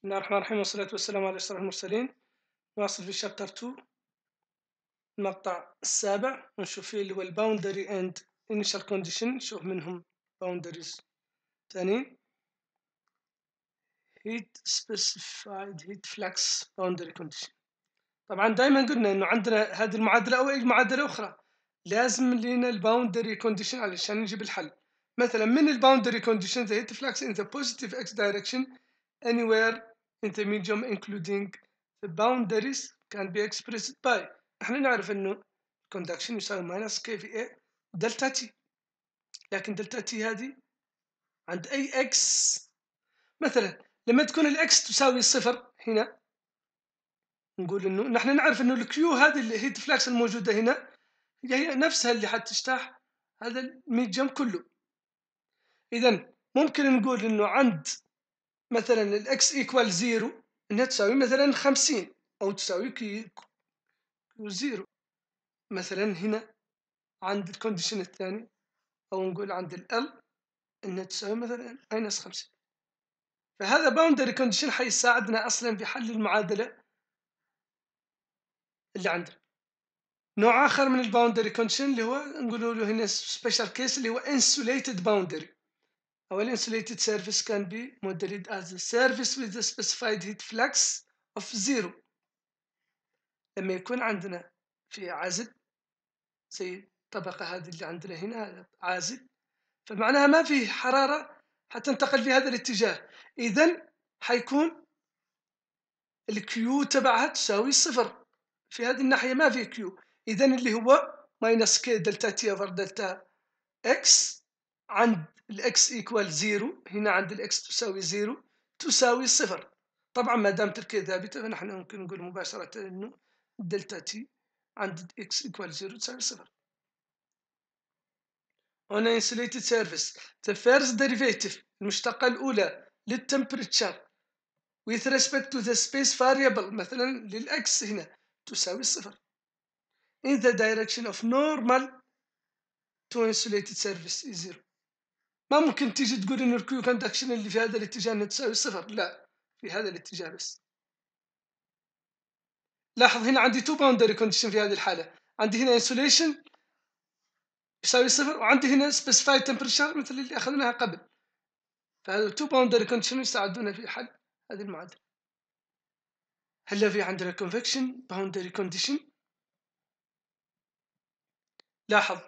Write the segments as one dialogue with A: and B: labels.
A: بسم الله الرحمن الرحيم والصلاة والسلام على أشرف المرسلين نواصل في شابتر 2 المقطع السابع ونشوف فيه اللي هو الباوندري اند initial condition نشوف منهم boundaries ثاني heat specified heat فلكس boundary condition طبعا دائما قلنا انه عندنا هذه المعادله او اي معادله اخرى لازم لنا الباوندري كونديشن علشان نجيب الحل مثلا من الباوندري كونديشن the heat flux in the positive x direction anywhere intermedium including the boundaries can be expressed by احنا نعرف انه conduction يساوي minus k في a دلتا t لكن دلتا t هذه عند اي x مثلا لما تكون الاكس تساوي صفر هنا نقول انه نحن نعرف انه الكيو هذه اللي هي الفلاكس الموجوده هنا هي نفسها اللي حتجتاح هذا الميديوم كله اذا ممكن نقول انه عند مثلا الاكس ايكوال زيرو انها تساوي مثلا خمسين او تساوي كي كيو زيرو مثلا هنا عند الكونديشن الثاني او نقول عند ال انها تساوي مثلا ناقص خمسين فهذا باوندري كونديشن حيساعدنا اصلا في حل المعادله اللي عندنا نوع اخر من الباوندري كونديشن اللي هو نقول له هنا سبيشال كيس اللي هو انسوليتد باوندري Our insulated surface can be modeled as a surface with a specified heat flux of zero لما يكون عندنا في عازل زي الطبقة هذه اللي عندنا هنا عازل فمعناها ما فيه حرارة حتنتقل في هذا الاتجاه إذن حيكون الكيو تبعها تساوي صفر في هذه الناحية ما فيه كيو إذن اللي هو ماينس كي دلتا تي أوفر دلتا إكس عند الاكس ايكوال زيرو هنا عند الاكس تساوي زيرو تساوي صفر طبعا ما دام تركيا ثابتة فنحن ممكن نقول مباشرة انه دلتا تي عند الاكس ايكوال زيرو تساوي صفر on an insulated surface the first derivative المشتقة الأولى للتمبريتشر with respect to the space variable مثلا للأكس هنا تساوي صفر. in the direction of normal to insulated surface is zero ما ممكن تيجي تقول ان الكيو كاندكشن اللي في هذا الاتجاه انها تساوي صفر لا في هذا الاتجاه بس لاحظ هنا عندي تو باوندري كونديشن في هذه الحاله عندي هنا انسوليشن يساوي صفر وعندي هنا سبيسيفايد تمبرشر مثل اللي اخذناها قبل فهذا تو باوندري كونديشن يساعدونا في حل هذه المعادله هلا في عندنا convection boundary condition لاحظ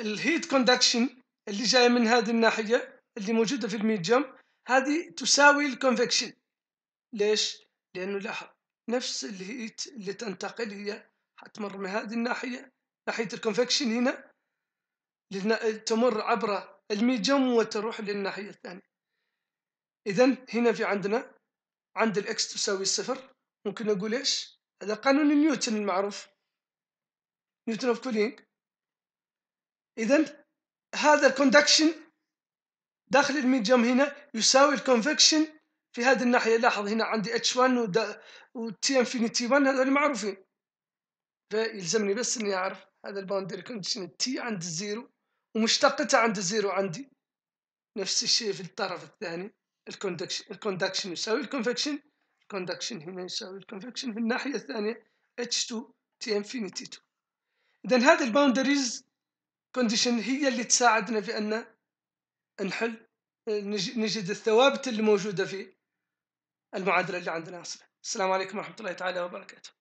A: الهيت كوندكشن اللي جايه من هذه الناحيه اللي موجوده في الميديوم هذه تساوي الكونفكشن ليش لانه لاحظ نفس الهيت اللي تنتقل هي حتمر من هذه الناحيه ناحيه الكونفكشن هنا تمر عبر الميديوم وتروح للناحيه الثانيه اذا هنا في عندنا عند الاكس تساوي الصفر ممكن اقول ايش هذا قانون نيوتن المعروف نيوتن اوف كولينج اذا هذا الكوندكشن داخل الميديوم هنا يساوي الكونفكشن في هذه الناحية لاحظ هنا عندي H1 و T انفينيتي 1 هذول معروفين فيلزمني بس اني اعرف هذا الباوندري كونديشن T عند الزيرو ومشتقتها عند الزيرو عندي نفس الشيء في الطرف الثاني الكوندكشن الكوندكشن يساوي الكونفكشن الكوندكشن هنا يساوي الكونفكشن في الناحية الثانية H2 T انفينيتي 2 إذا هذه الباوندريز كونديشن هي اللي تساعدنا في ان نحل نجد الثوابت اللي موجوده في المعادله اللي عندنا اصلا السلام عليكم ورحمه الله تعالى وبركاته